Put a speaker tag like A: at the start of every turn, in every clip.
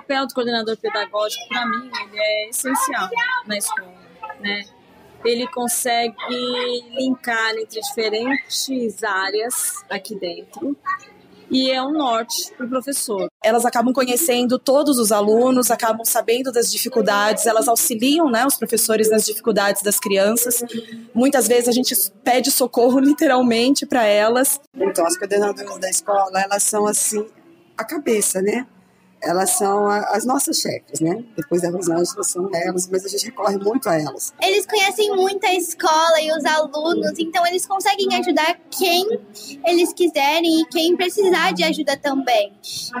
A: papel do coordenador pedagógico, para mim, ele é essencial na escola, né? Ele consegue linkar entre diferentes áreas aqui dentro
B: e é um norte para o professor. Elas acabam conhecendo todos os alunos, acabam sabendo das dificuldades, elas auxiliam né, os professores nas dificuldades
A: das crianças. Muitas vezes a gente pede socorro literalmente para elas. Então, as coordenadoras da escola, elas são assim, a cabeça, né? elas são as nossas chefes, né? Depois delas, nós são elas, mas a gente recorre muito a elas. Eles conhecem muito a escola e os alunos, então eles conseguem ajudar quem eles quiserem e quem precisar de ajuda também.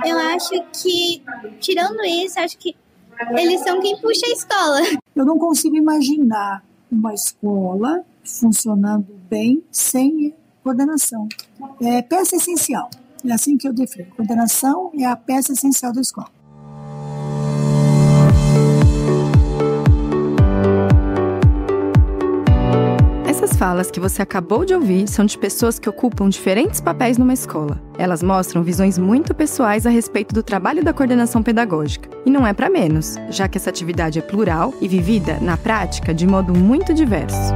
A: Eu acho que, tirando
C: isso, acho que eles são quem
B: puxa a escola. Eu não consigo imaginar uma escola funcionando bem sem coordenação.
A: É peça essencial. É assim que eu defino. Coordenação é a peça essencial da escola.
D: Essas falas que você acabou de ouvir são de pessoas que ocupam diferentes papéis numa escola. Elas mostram visões muito pessoais a respeito do trabalho da coordenação pedagógica. E não é para menos, já que essa atividade é plural e vivida, na prática, de modo muito diverso.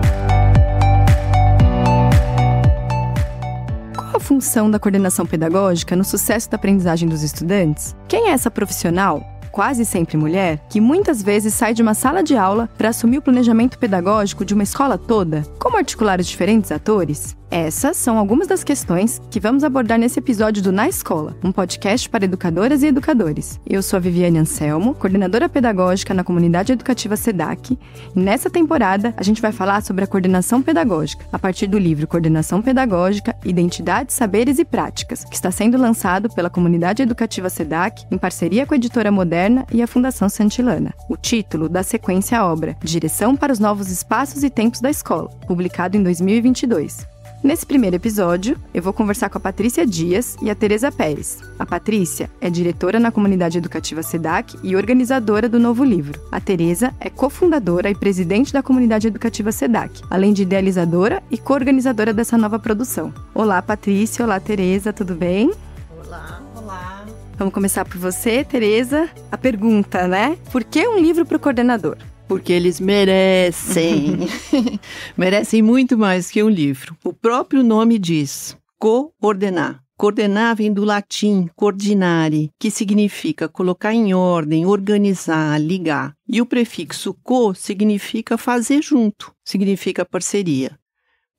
D: função da coordenação pedagógica no sucesso da aprendizagem dos estudantes? Quem é essa profissional? Quase sempre mulher, que muitas vezes sai de uma sala de aula para assumir o planejamento pedagógico de uma escola toda? Como articular os diferentes atores? Essas são algumas das questões que vamos abordar nesse episódio do Na Escola, um podcast para educadoras e educadores. Eu sou a Viviane Anselmo, coordenadora pedagógica na comunidade educativa SEDAC, e nessa temporada a gente vai falar sobre a coordenação pedagógica, a partir do livro Coordenação Pedagógica, Identidades, Saberes e Práticas, que está sendo lançado pela comunidade educativa SEDAC em parceria com a editora Moderna e a Fundação Santilana. O título da sequência à obra Direção para os Novos Espaços e Tempos da Escola, publicado em 2022. Nesse primeiro episódio, eu vou conversar com a Patrícia Dias e a Teresa Pérez. A Patrícia é diretora na comunidade educativa SEDAC e organizadora do novo livro. A Teresa é cofundadora e presidente da comunidade educativa SEDAC, além de idealizadora e coorganizadora dessa nova produção. Olá, Patrícia. Olá, Teresa. Tudo bem? Olá. Olá. Vamos começar por você, Teresa.
C: A pergunta, né? Por que um livro para o coordenador? porque eles merecem. merecem muito mais que um livro. O próprio nome diz: coordenar. Coordenar vem do latim coordinare, que significa colocar em ordem, organizar, ligar. E o prefixo co significa fazer junto, significa parceria.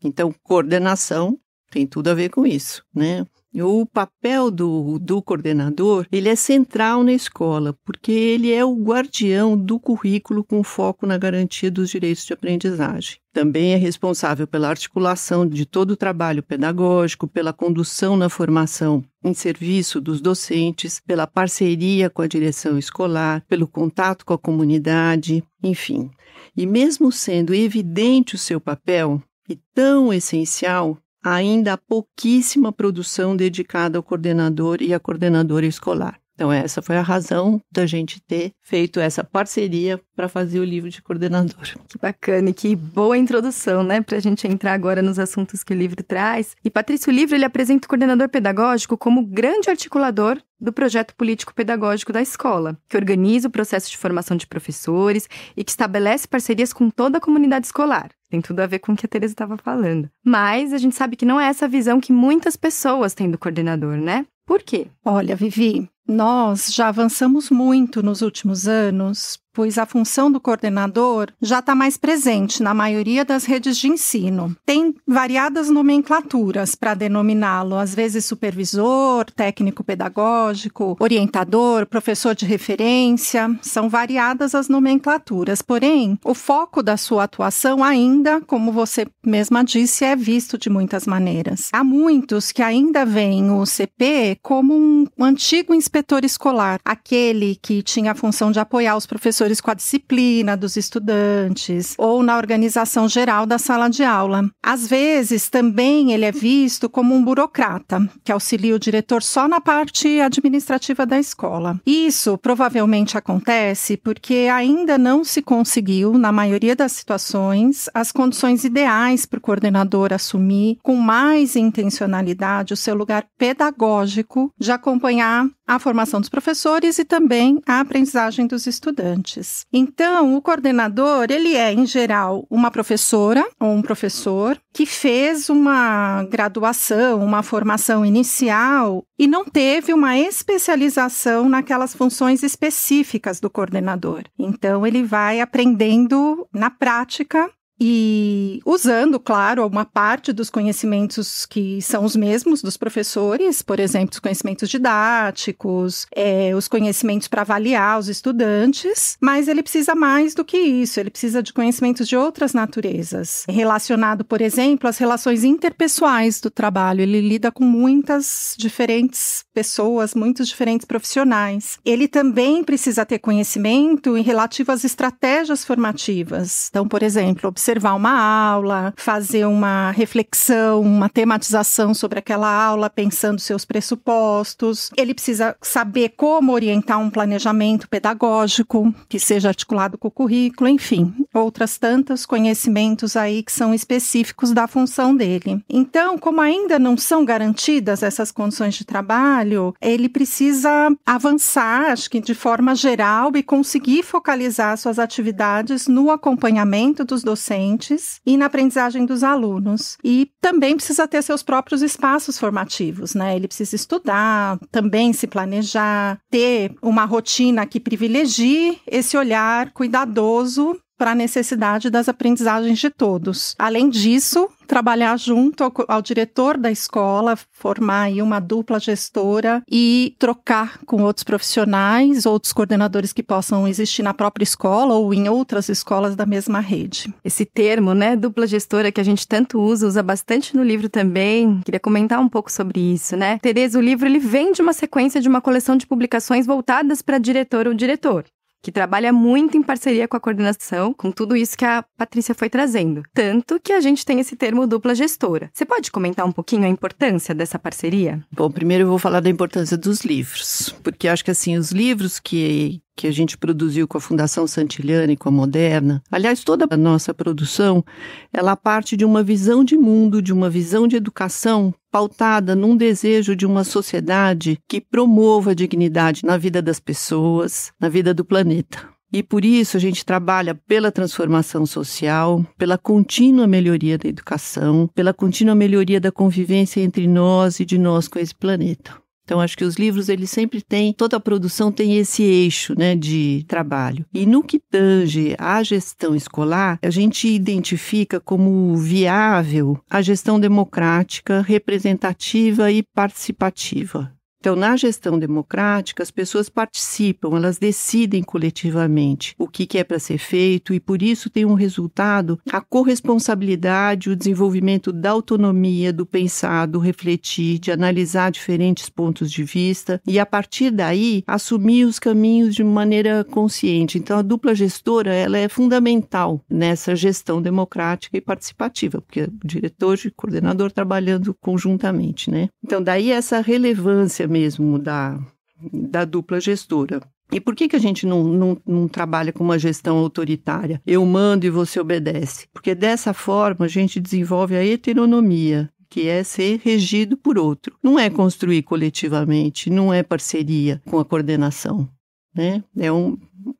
C: Então, coordenação tem tudo a ver com isso, né? O papel do, do coordenador ele é central na escola, porque ele é o guardião do currículo com foco na garantia dos direitos de aprendizagem. Também é responsável pela articulação de todo o trabalho pedagógico, pela condução na formação em serviço dos docentes, pela parceria com a direção escolar, pelo contato com a comunidade, enfim. E mesmo sendo evidente o seu papel, e tão essencial, ainda há pouquíssima produção dedicada ao coordenador e à coordenadora escolar. Então, essa foi a razão da gente ter feito essa parceria para fazer o livro de coordenador. Que bacana e que
D: boa introdução, né? Para a gente entrar agora nos assuntos que o livro traz. E, Patrício, o livro ele apresenta o coordenador pedagógico como grande articulador do projeto político-pedagógico da escola, que organiza o processo de formação de professores e que estabelece parcerias com toda a comunidade escolar. Tem tudo a ver com o que a Tereza estava falando. Mas a gente sabe que não é essa visão que muitas
B: pessoas têm do coordenador, né? Por quê? Olha, Vivi, nós já avançamos muito nos últimos anos, pois a função do coordenador já está mais presente na maioria das redes de ensino. Tem variadas nomenclaturas para denominá-lo, às vezes supervisor, técnico pedagógico, orientador, professor de referência, são variadas as nomenclaturas. Porém, o foco da sua atuação ainda, como você mesma disse, é visto de muitas maneiras. Há muitos que ainda veem o CP como um antigo inspetor escolar, aquele que tinha a função de apoiar os professores professores com a disciplina dos estudantes ou na organização geral da sala de aula. Às vezes, também ele é visto como um burocrata, que auxilia o diretor só na parte administrativa da escola. Isso provavelmente acontece porque ainda não se conseguiu, na maioria das situações, as condições ideais para o coordenador assumir com mais intencionalidade o seu lugar pedagógico de acompanhar a formação dos professores e também a aprendizagem dos estudantes estudantes. Então, o coordenador, ele é, em geral, uma professora ou um professor que fez uma graduação, uma formação inicial e não teve uma especialização naquelas funções específicas do coordenador. Então, ele vai aprendendo na prática e usando, claro, uma parte dos conhecimentos que são os mesmos dos professores, por exemplo, os conhecimentos didáticos, é, os conhecimentos para avaliar os estudantes, mas ele precisa mais do que isso, ele precisa de conhecimentos de outras naturezas, relacionado, por exemplo, às relações interpessoais do trabalho. Ele lida com muitas diferentes pessoas, muitos diferentes profissionais. Ele também precisa ter conhecimento em relativo às estratégias formativas. Então, por exemplo, observar observar uma aula, fazer uma reflexão, uma tematização sobre aquela aula, pensando seus pressupostos. Ele precisa saber como orientar um planejamento pedagógico que seja articulado com o currículo, enfim, outras tantas conhecimentos aí que são específicos da função dele. Então, como ainda não são garantidas essas condições de trabalho, ele precisa avançar, acho que de forma geral e conseguir focalizar suas atividades no acompanhamento dos docentes docentes e na aprendizagem dos alunos. E também precisa ter seus próprios espaços formativos, né? Ele precisa estudar, também se planejar, ter uma rotina que privilegie esse olhar cuidadoso para a necessidade das aprendizagens de todos. Além disso, trabalhar junto ao, ao, diretor da escola, formar aí uma dupla gestora e trocar com outros profissionais, outros coordenadores que possam existir na própria escola ou em outras escolas da mesma rede. Esse termo, né, dupla gestora que a gente tanto usa, usa bastante no livro também. Queria comentar um pouco sobre
D: isso, né? Tereza, o livro ele vem de uma sequência de uma coleção de publicações voltadas para diretor ou diretor que trabalha muito em parceria com a coordenação, com tudo isso que a Patrícia foi trazendo. Tanto que a gente tem esse termo dupla gestora. Você pode comentar um pouquinho a importância dessa
C: parceria? Bom, primeiro eu vou falar da importância dos livros, porque acho que assim, os livros que que a gente produziu com a Fundação Santillane, com a Moderna. Aliás, toda a nossa produção, ela parte de uma visão de mundo, de uma visão de educação pautada num desejo de uma sociedade que promova a dignidade na vida das pessoas, na vida do planeta. E por isso a gente trabalha pela transformação social, pela contínua melhoria da educação, pela contínua melhoria da convivência entre nós e de nós com esse planeta. Então acho que os livros eles sempre têm, toda a produção tem esse eixo, né, de trabalho. E no que tange à gestão escolar, a gente identifica como viável a gestão democrática, representativa e participativa. Então, na gestão democrática, as pessoas participam, elas decidem coletivamente o que, que é para ser feito e, por isso, tem um resultado a corresponsabilidade, o desenvolvimento da autonomia, do pensar, do refletir, de analisar diferentes pontos de vista e, a partir daí, assumir os caminhos de maneira consciente. Então, a dupla gestora ela é fundamental nessa gestão democrática e participativa, porque é o diretor e o coordenador trabalhando conjuntamente. Né? Então, daí essa relevância mesmo da, da dupla gestora. E por que, que a gente não, não, não, trabalha com uma gestão autoritária? Eu mando e você obedece. Porque dessa forma a gente desenvolve a heteronomia, que é ser regido por outro. Não é construir coletivamente, não é parceria com a coordenação. Né? É um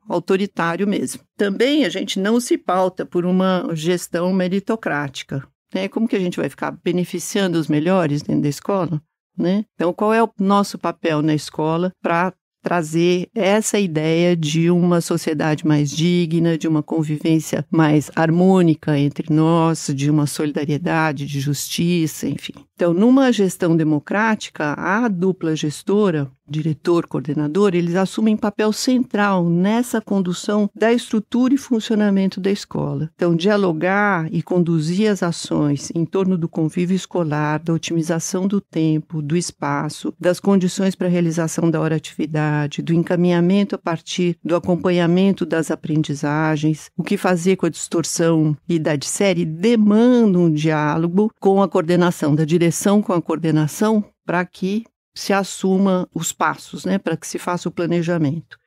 C: autoritário mesmo. Também a gente não se pauta por uma gestão meritocrática. Né? Como que a gente vai ficar beneficiando os melhores dentro da escola né? Então, qual é o nosso papel na escola para trazer essa ideia de uma sociedade mais digna, de uma convivência mais harmônica entre nós, de uma solidariedade, de justiça, enfim. Então, numa gestão democrática, a dupla gestora diretor, coordenador, eles assumem papel central nessa condução da estrutura e funcionamento da escola. Então, dialogar e conduzir as ações em torno do convívio escolar, da otimização do tempo, do espaço, das condições para a realização da hora atividade, do encaminhamento a partir do acompanhamento das aprendizagens, o que fazer com a distorção e da série demanda um diálogo com a coordenação, da direção com a coordenação, para que se assuma os passos, né, para que se faça o planejamento.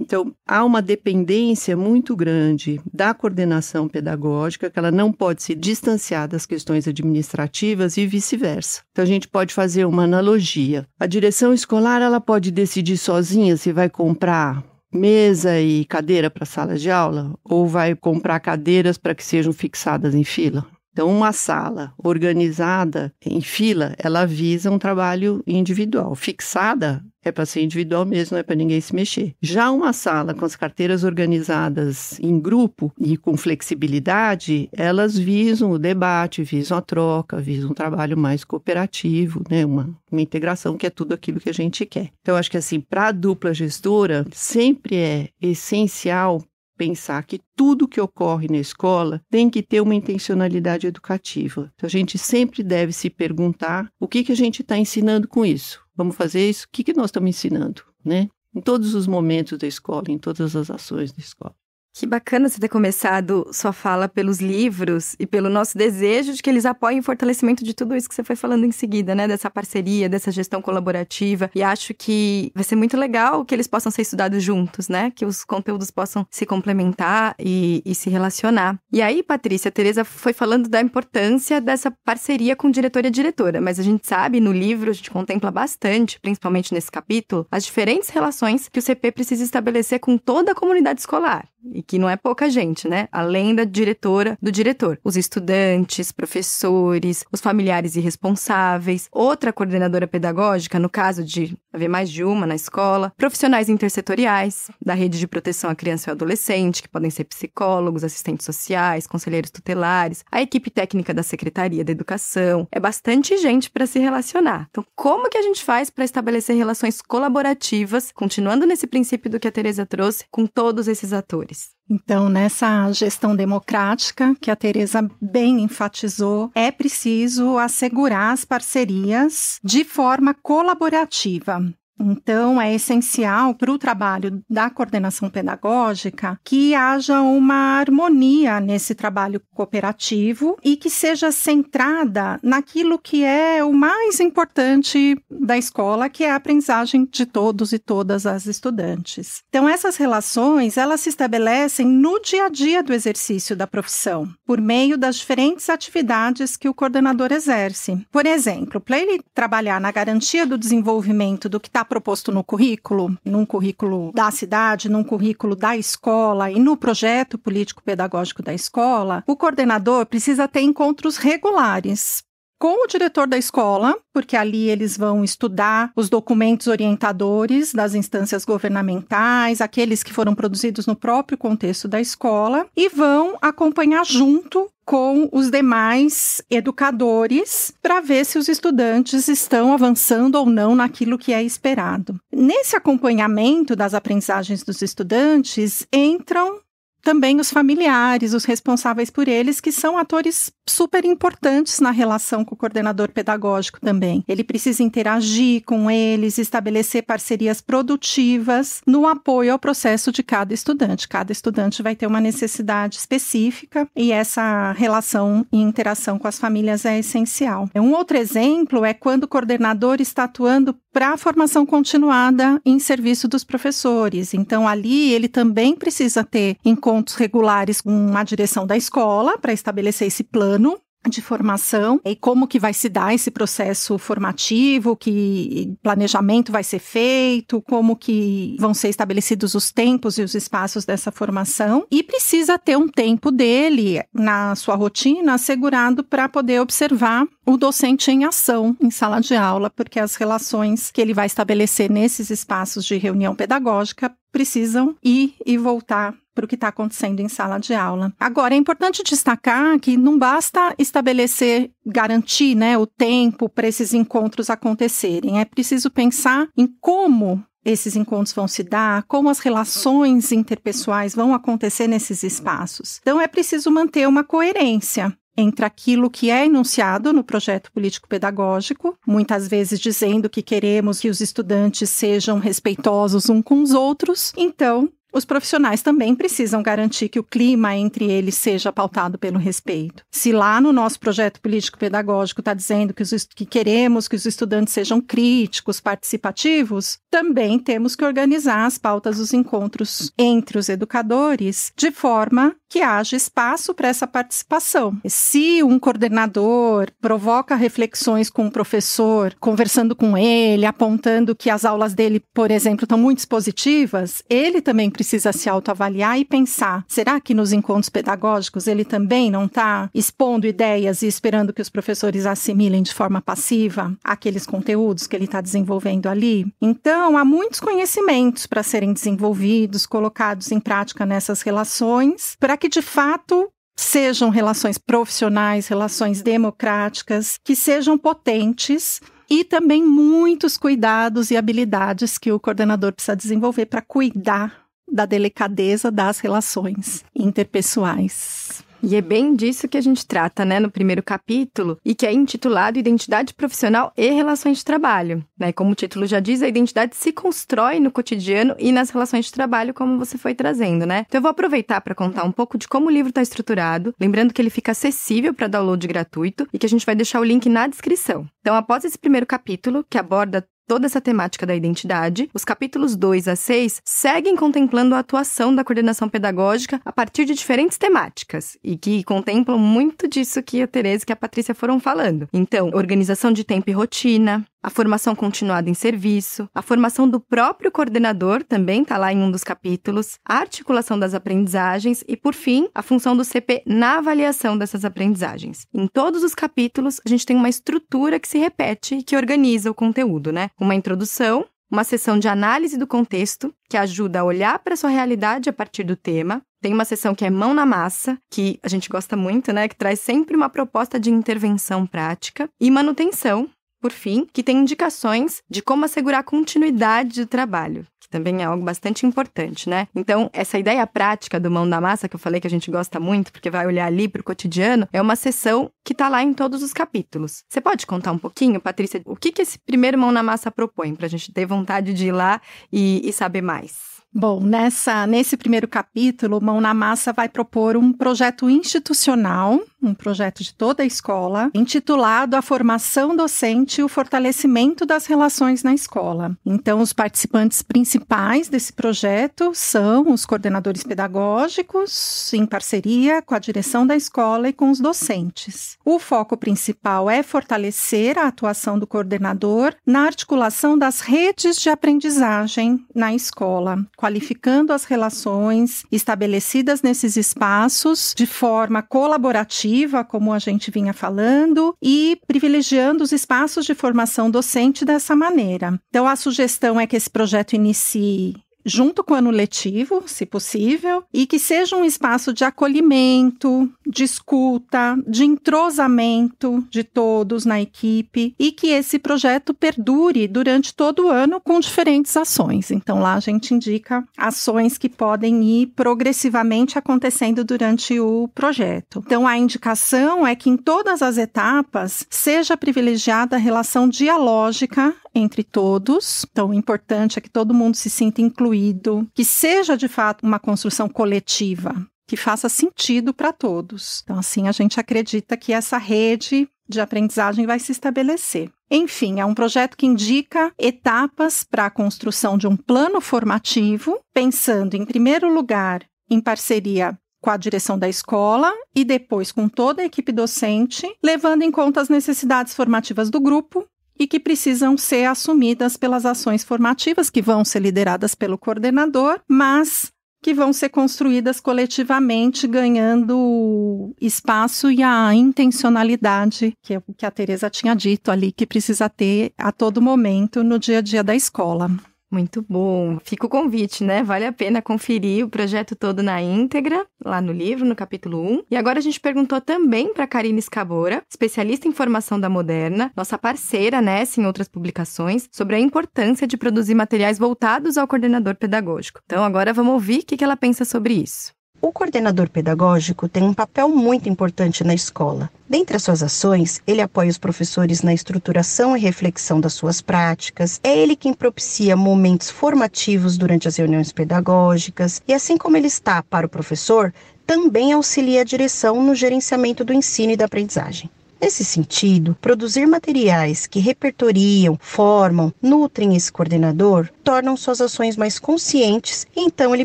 C: Então, há uma dependência muito grande da coordenação pedagógica, que ela não pode se distanciar das questões administrativas e vice-versa. Então, a gente pode fazer uma analogia. A direção escolar ela pode decidir sozinha se vai comprar mesa e cadeira para salas de aula ou vai comprar cadeiras para que sejam fixadas em fila. Então, uma sala organizada em fila, ela visa um trabalho individual. Fixada é para ser individual mesmo, não é para ninguém se mexer. Já uma sala com as carteiras organizadas em grupo e com flexibilidade, elas visam o debate, visam a troca, visam um trabalho mais cooperativo, né? uma, uma integração que é tudo aquilo que a gente quer. Então, acho que assim, para a dupla gestora, sempre é essencial pensar que tudo que ocorre na escola tem que ter uma intencionalidade educativa. Então, a gente sempre deve se perguntar o que, que a gente está ensinando com isso. Vamos fazer isso? O que, que nós estamos ensinando? Né? Em todos os momentos da escola, em todas as ações da escola. Que bacana você ter começado sua fala pelos
D: livros e pelo nosso desejo de que eles apoiem o fortalecimento de tudo isso que você foi falando em seguida, né? Dessa parceria, dessa gestão colaborativa. E acho que vai ser muito legal que eles possam ser estudados juntos, né? Que os conteúdos possam se complementar e, e se relacionar. E aí, Patrícia, a Tereza foi falando da importância dessa parceria com diretor e diretora, mas a gente sabe no livro, a gente contempla bastante, principalmente nesse capítulo, as diferentes relações que o CP precisa estabelecer com toda a comunidade escolar e que não é pouca gente, né? Além da diretora, do diretor, os estudantes, professores, os familiares irresponsáveis. Outra coordenadora pedagógica, no caso de haver mais de uma na escola, profissionais intersetoriais da rede de proteção à criança e ao adolescente, que podem ser psicólogos, assistentes sociais, conselheiros tutelares, a equipe técnica da Secretaria da Educação. É bastante gente para se relacionar. Então, como que a gente faz para estabelecer relações colaborativas, continuando nesse princípio do que a Teresa trouxe, com todos esses atores?
B: Então, nessa gestão democrática que a Tereza bem enfatizou, é preciso assegurar as parcerias de forma colaborativa. Então, é essencial para o trabalho da coordenação pedagógica que haja uma harmonia nesse trabalho cooperativo e que seja centrada naquilo que é o mais importante da escola, que é a aprendizagem de todos e todas as estudantes. Então, essas relações, elas se estabelecem no dia a dia do exercício da profissão, por meio das diferentes atividades que o coordenador exerce. Por exemplo, para ele trabalhar na garantia do desenvolvimento do que está Tá proposto no currículo, num currículo da cidade, num currículo da escola e no projeto político-pedagógico da escola, o coordenador precisa ter encontros regulares com o diretor da escola, porque ali eles vão estudar os documentos orientadores das instâncias governamentais, aqueles que foram produzidos no próprio contexto da escola, e vão acompanhar junto com os demais educadores para ver se os estudantes estão avançando ou não naquilo que é esperado. Nesse acompanhamento das aprendizagens dos estudantes entram também os familiares, os responsáveis por eles, que são atores super importantes na relação com o coordenador pedagógico também. Ele precisa interagir com eles, estabelecer parcerias produtivas no apoio ao processo de cada estudante. Cada estudante vai ter uma necessidade específica e essa relação e interação com as famílias é essencial. Um outro exemplo é quando o coordenador está atuando para a formação continuada em serviço dos professores. Então, ali ele também precisa ter encontros regulares com a direção da escola para estabelecer esse plano de formação e como que vai se dar esse processo formativo, que planejamento vai ser feito, como que vão ser estabelecidos os tempos e os espaços dessa formação e precisa ter um tempo dele na sua rotina assegurado para poder observar o docente em ação em sala de aula, porque as relações que ele vai estabelecer nesses espaços de reunião pedagógica precisam ir e voltar para o que está acontecendo em sala de aula. Agora, é importante destacar que não basta estabelecer, garantir né, o tempo para esses encontros acontecerem, é preciso pensar em como esses encontros vão se dar, como as relações interpessoais vão acontecer nesses espaços. Então, é preciso manter uma coerência entre aquilo que é enunciado no projeto político-pedagógico, muitas vezes dizendo que queremos que os estudantes sejam respeitosos uns com os outros. Então, os profissionais também precisam garantir que o clima entre eles seja pautado pelo respeito. Se lá no nosso projeto político-pedagógico está dizendo que, os, que queremos que os estudantes sejam críticos, participativos, também temos que organizar as pautas dos encontros entre os educadores de forma que haja espaço para essa participação. Se um coordenador provoca reflexões com o um professor, conversando com ele, apontando que as aulas dele, por exemplo, estão muito expositivas, ele também precisa se autoavaliar e pensar: será que nos encontros pedagógicos ele também não está expondo ideias e esperando que os professores assimilem de forma passiva aqueles conteúdos que ele está desenvolvendo ali? Então, há muitos conhecimentos para serem desenvolvidos, colocados em prática nessas relações, para que que de fato sejam relações profissionais, relações democráticas, que sejam potentes e também muitos cuidados e habilidades que o coordenador precisa desenvolver para cuidar da delicadeza das relações interpessoais. E é bem disso
D: que a gente trata, né, no primeiro capítulo, e que é intitulado Identidade Profissional e Relações de Trabalho. Né? Como o título já diz, a identidade se constrói no cotidiano e nas relações de trabalho, como você foi trazendo, né? Então eu vou aproveitar para contar um pouco de como o livro está estruturado, lembrando que ele fica acessível para download gratuito e que a gente vai deixar o link na descrição. Então, após esse primeiro capítulo, que aborda toda essa temática da identidade, os capítulos 2 a 6 seguem contemplando a atuação da coordenação pedagógica a partir de diferentes temáticas e que contemplam muito disso que a Tereza e que a Patrícia foram falando. Então, organização de tempo e rotina, a formação continuada em serviço, a formação do próprio coordenador, também está lá em um dos capítulos, a articulação das aprendizagens e, por fim, a função do CP na avaliação dessas aprendizagens. Em todos os capítulos, a gente tem uma estrutura que se repete e que organiza o conteúdo, né? Uma introdução, uma sessão de análise do contexto, que ajuda a olhar para a sua realidade a partir do tema, tem uma sessão que é mão na massa, que a gente gosta muito, né? Que traz sempre uma proposta de intervenção prática. E manutenção, por fim, que tem indicações de como assegurar a continuidade do trabalho, que também é algo bastante importante, né? Então, essa ideia prática do mão da massa que eu falei que a gente gosta muito, porque vai olhar ali para o cotidiano, é uma sessão que está lá em todos os capítulos. Você pode contar um pouquinho, Patrícia, o que, que esse primeiro mão na massa propõe para a gente ter vontade de ir lá e, e saber mais?
B: Bom, nessa, nesse primeiro capítulo, Mão na Massa vai propor um projeto institucional, um projeto de toda a escola, intitulado A Formação Docente e o Fortalecimento das Relações na Escola. Então, os participantes principais desse projeto são os coordenadores pedagógicos, em parceria com a direção da escola e com os docentes. O foco principal é fortalecer a atuação do coordenador na articulação das redes de aprendizagem na escola qualificando as relações estabelecidas nesses espaços de forma colaborativa, como a gente vinha falando, e privilegiando os espaços de formação docente dessa maneira. Então, a sugestão é que esse projeto inicie junto com o ano letivo, se possível, e que seja um espaço de acolhimento, de escuta, de entrosamento de todos na equipe e que esse projeto perdure durante todo o ano com diferentes ações. Então lá a gente indica ações que podem ir progressivamente acontecendo durante o projeto. Então a indicação é que em todas as etapas seja privilegiada a relação dialógica entre todos. Então, o importante é que todo mundo se sinta incluído, que seja de fato uma construção coletiva, que faça sentido para todos. Então, assim, a gente acredita que essa rede de aprendizagem vai se estabelecer. Enfim, é um projeto que indica etapas para a construção de um plano formativo, pensando, em primeiro lugar, em parceria com a direção da escola e depois com toda a equipe docente, levando em conta as necessidades formativas do grupo e que precisam ser assumidas pelas ações formativas que vão ser lideradas pelo coordenador, mas que vão ser construídas coletivamente, ganhando espaço e a intencionalidade, que é o que a Tereza tinha dito ali, que precisa ter a todo momento no dia a dia da escola. Muito bom. Fica o convite, né? Vale a pena
D: conferir o projeto todo na íntegra, lá no livro, no capítulo 1. E agora a gente perguntou também para Karine Escabora, especialista em formação da Moderna, nossa parceira né, assim, em outras publicações, sobre a importância de produzir materiais voltados ao coordenador pedagógico. Então agora vamos ouvir o que ela pensa sobre isso.
A: O coordenador pedagógico tem um papel muito importante na escola. Dentre as suas ações, ele apoia os professores na estruturação e reflexão das suas práticas, é ele quem propicia momentos formativos durante as reuniões pedagógicas, e assim como ele está para o professor, também auxilia a direção no gerenciamento do ensino e da aprendizagem. Nesse sentido, produzir materiais que repertoriam, formam, nutrem esse coordenador tornam suas ações mais conscientes e então ele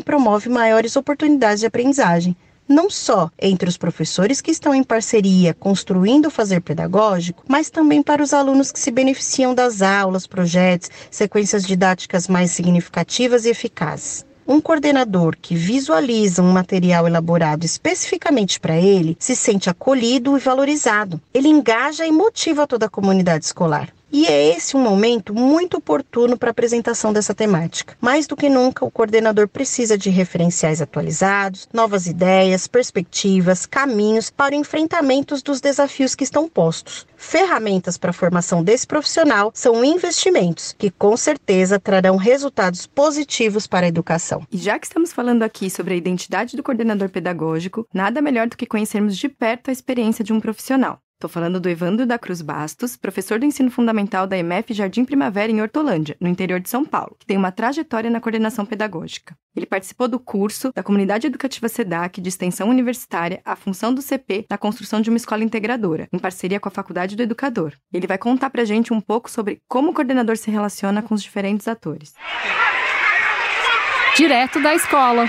A: promove maiores oportunidades de aprendizagem não só entre os professores que estão em parceria construindo o fazer pedagógico, mas também para os alunos que se beneficiam das aulas, projetos, sequências didáticas mais significativas e eficazes. Um coordenador que visualiza um material elaborado especificamente para ele se sente acolhido e valorizado. Ele engaja e motiva toda a comunidade escolar. E é esse um momento muito oportuno para a apresentação dessa temática. Mais do que nunca, o coordenador precisa de referenciais atualizados, novas ideias, perspectivas, caminhos para enfrentamentos dos desafios que estão postos. Ferramentas para a formação desse profissional são investimentos que com certeza trarão resultados positivos para a educação. E já que
D: estamos falando aqui sobre a identidade do coordenador pedagógico, nada melhor do que conhecermos de perto a experiência de um profissional. Estou falando do Evandro da Cruz Bastos, professor do ensino fundamental da EMF Jardim Primavera em Hortolândia, no interior de São Paulo, que tem uma trajetória na coordenação pedagógica. Ele participou do curso da Comunidade Educativa SEDAC de Extensão Universitária A Função do CP na Construção de uma Escola Integradora, em parceria com a Faculdade do Educador. Ele vai contar para a gente um pouco sobre como o coordenador se relaciona com os diferentes atores. Direto da
B: escola.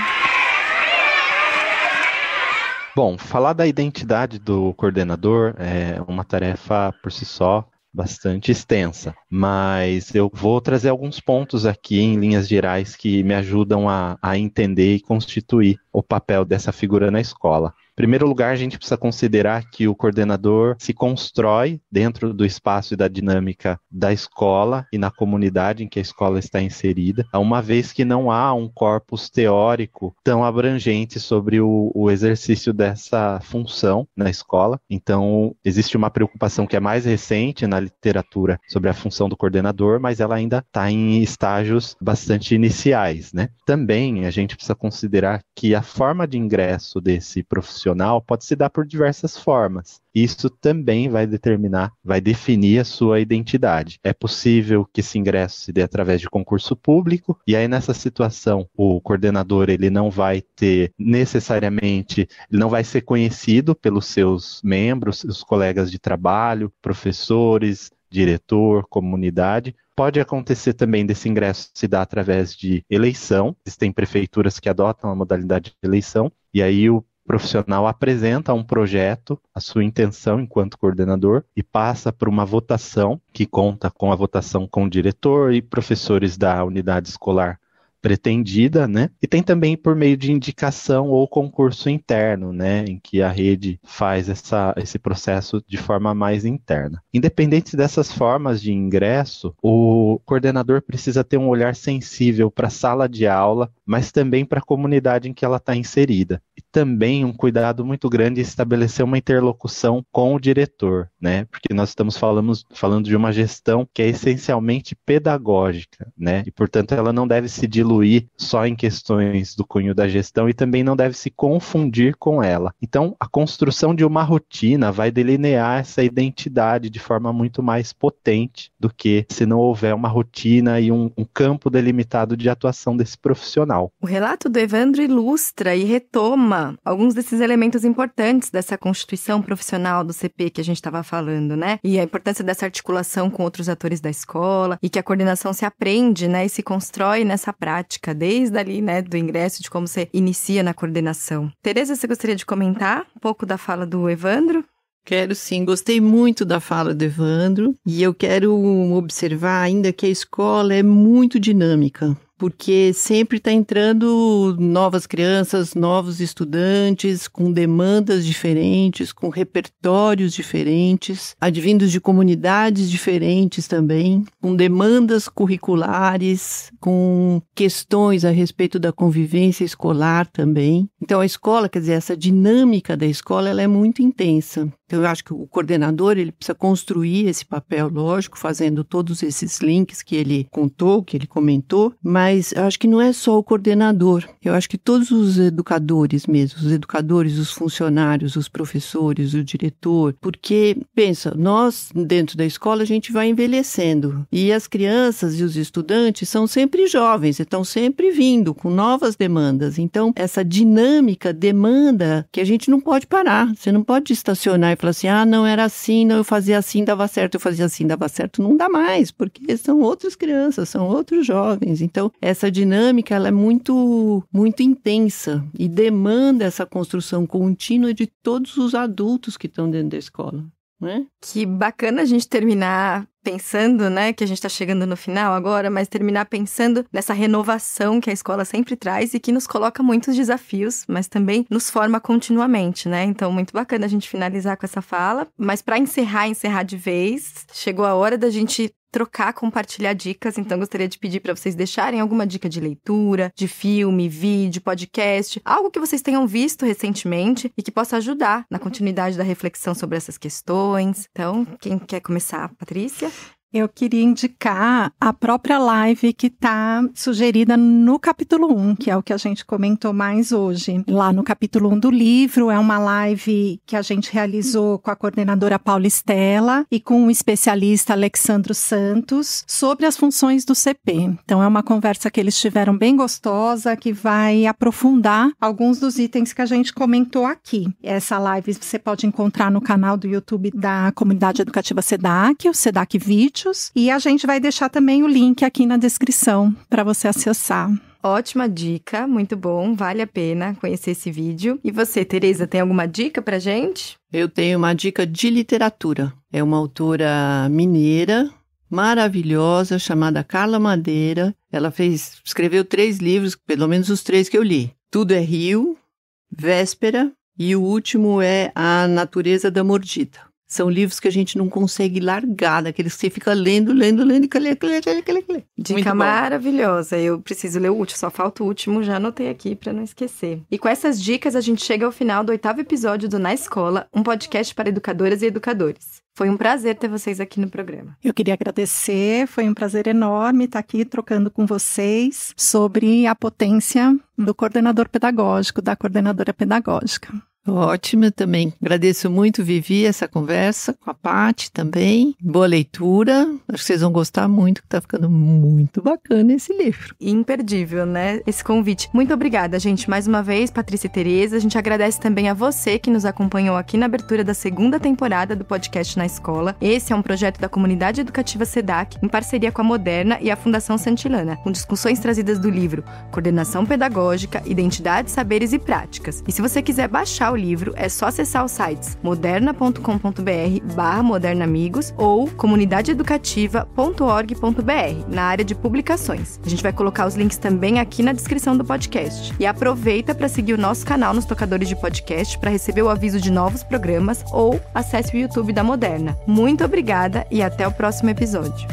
E: Bom, falar da identidade do coordenador é uma tarefa por si só bastante extensa, mas eu vou trazer alguns pontos aqui em linhas gerais que me ajudam a, a entender e constituir o papel dessa figura na escola. Em primeiro lugar, a gente precisa considerar que o coordenador se constrói dentro do espaço e da dinâmica da escola e na comunidade em que a escola está inserida, uma vez que não há um corpus teórico tão abrangente sobre o, o exercício dessa função na escola. Então, existe uma preocupação que é mais recente na literatura sobre a função do coordenador, mas ela ainda está em estágios bastante iniciais. Né? Também a gente precisa considerar que a a forma de ingresso desse profissional pode se dar por diversas formas. Isso também vai determinar, vai definir a sua identidade. É possível que esse ingresso se dê através de concurso público, e aí nessa situação o coordenador ele não vai ter necessariamente, ele não vai ser conhecido pelos seus membros, os colegas de trabalho, professores, diretor, comunidade. Pode acontecer também desse ingresso se dar através de eleição. Existem prefeituras que adotam a modalidade de eleição, e aí o profissional apresenta um projeto, a sua intenção enquanto coordenador, e passa por uma votação que conta com a votação com o diretor e professores da unidade escolar pretendida, né? E tem também por meio de indicação ou concurso interno, né? Em que a rede faz essa, esse processo de forma mais interna. Independente dessas formas de ingresso, o coordenador precisa ter um olhar sensível para a sala de aula, mas também para a comunidade em que ela está inserida. E também um cuidado muito grande é estabelecer uma interlocução com o diretor, né? Porque nós estamos falamos, falando de uma gestão que é essencialmente pedagógica, né? E portanto ela não deve se diluir só em questões do cunho da gestão e também não deve se confundir com ela. Então a construção de uma rotina vai delinear essa identidade de forma muito mais potente do que se não houver uma rotina e um, um campo delimitado de atuação desse profissional.
D: O relato do Evandro ilustra e retoma alguns desses elementos importantes dessa constituição profissional do CP que a gente estava falando, né? E a importância dessa articulação com outros atores da escola e que a coordenação se aprende, né, e se constrói nessa prática desde ali, né, do ingresso de como você inicia na coordenação. Tereza, você gostaria de comentar um pouco da fala do Evandro?
C: Quero sim, gostei muito da fala do Evandro e eu quero observar ainda que a escola é muito dinâmica porque sempre está entrando novas crianças, novos estudantes, com demandas diferentes, com repertórios diferentes, advindos de comunidades diferentes também, com demandas curriculares, com questões a respeito da convivência escolar também. Então, a escola, quer dizer, essa dinâmica da escola, ela é muito intensa. Então, eu acho que o coordenador ele precisa construir esse papel, lógico, fazendo todos esses links que ele contou, que ele comentou, mas eu acho que não é só o coordenador. Eu acho que todos os educadores mesmo, os educadores, os funcionários, os professores, o diretor, porque, pensa, nós, dentro da escola, a gente vai envelhecendo e as crianças e os estudantes são sempre jovens, estão sempre vindo com novas demandas. Então, essa dinâmica demanda que a gente não pode parar, você não pode estacionar e fala assim: ah, não era assim, não, eu fazia assim, dava certo, eu fazia assim, dava certo. Não dá mais, porque são outras crianças, são outros jovens. Então, essa dinâmica ela é muito, muito intensa e demanda essa construção contínua de todos os adultos que estão dentro da escola.
D: Né? Que bacana a gente terminar pensando, né, que a gente está chegando no final agora, mas terminar pensando nessa renovação que a escola sempre traz e que nos coloca muitos desafios, mas também nos forma continuamente, né? Então, muito bacana a gente finalizar com essa fala. Mas para encerrar, encerrar de vez, chegou a hora da gente trocar, compartilhar dicas, então gostaria de pedir para vocês deixarem alguma dica de leitura, de filme, vídeo, podcast, algo que vocês tenham visto recentemente e que possa ajudar na continuidade da reflexão sobre essas questões. Então, quem quer começar, Patrícia?
B: Eu queria indicar a própria live que está sugerida no capítulo 1, que é o que a gente comentou mais hoje. Lá no capítulo 1 do livro, é uma live que a gente realizou com a coordenadora Paula Estela e com o especialista Alexandro Santos sobre as funções do CP. Então, é uma conversa que eles tiveram bem gostosa, que vai aprofundar alguns dos itens que a gente comentou aqui. Essa live você pode encontrar no canal do YouTube da Comunidade Educativa SEDAC, o SEDAC Video. E a gente vai deixar também o link aqui na descrição para você acessar.
D: Ótima dica, muito bom, vale a pena conhecer esse vídeo. E você, Tereza, tem alguma dica para gente?
C: Eu tenho uma dica de literatura. É uma autora mineira, maravilhosa, chamada Carla Madeira. Ela fez, escreveu três livros, pelo menos os três que eu li. Tudo é Rio, Véspera e o último é A Natureza da Mordida. São livros que a gente não consegue largar, daqueles que você fica lendo, lendo, lendo, que lê, que lê, que lê, lê. Dica
D: maravilhosa. Eu preciso ler o último, só falta o último, já anotei aqui para não esquecer. E com essas dicas, a gente chega ao final do oitavo episódio do Na Escola, um podcast para educadoras e educadores. Foi um prazer ter vocês aqui no programa.
B: Eu queria agradecer, foi um prazer enorme estar aqui trocando com vocês sobre a potência do coordenador pedagógico, da coordenadora pedagógica.
C: Ótima também. Agradeço muito, Vivi, essa conversa com a Pati também. Boa leitura. Acho que vocês vão gostar muito, que tá ficando muito bacana esse livro. Imperdível, né? Esse convite. Muito obrigada,
D: gente, mais uma vez, Patrícia e Tereza. A gente agradece também a você que nos acompanhou aqui na abertura da segunda temporada do podcast na escola. Esse é um projeto da comunidade educativa SEDAC, em parceria com a Moderna e a Fundação Santilana, com discussões trazidas do livro Coordenação Pedagógica, Identidade, Saberes e Práticas. E se você quiser baixar comprar o livro, é só acessar os sites moderna.com.br barra modernamigos ou comunidadeeducativa.org.br na área de publicações. A gente vai colocar os links também aqui na descrição do podcast. E aproveita para seguir o nosso canal nos tocadores de podcast para receber o aviso de novos programas ou acesse o YouTube da Moderna. Muito obrigada e até o próximo episódio.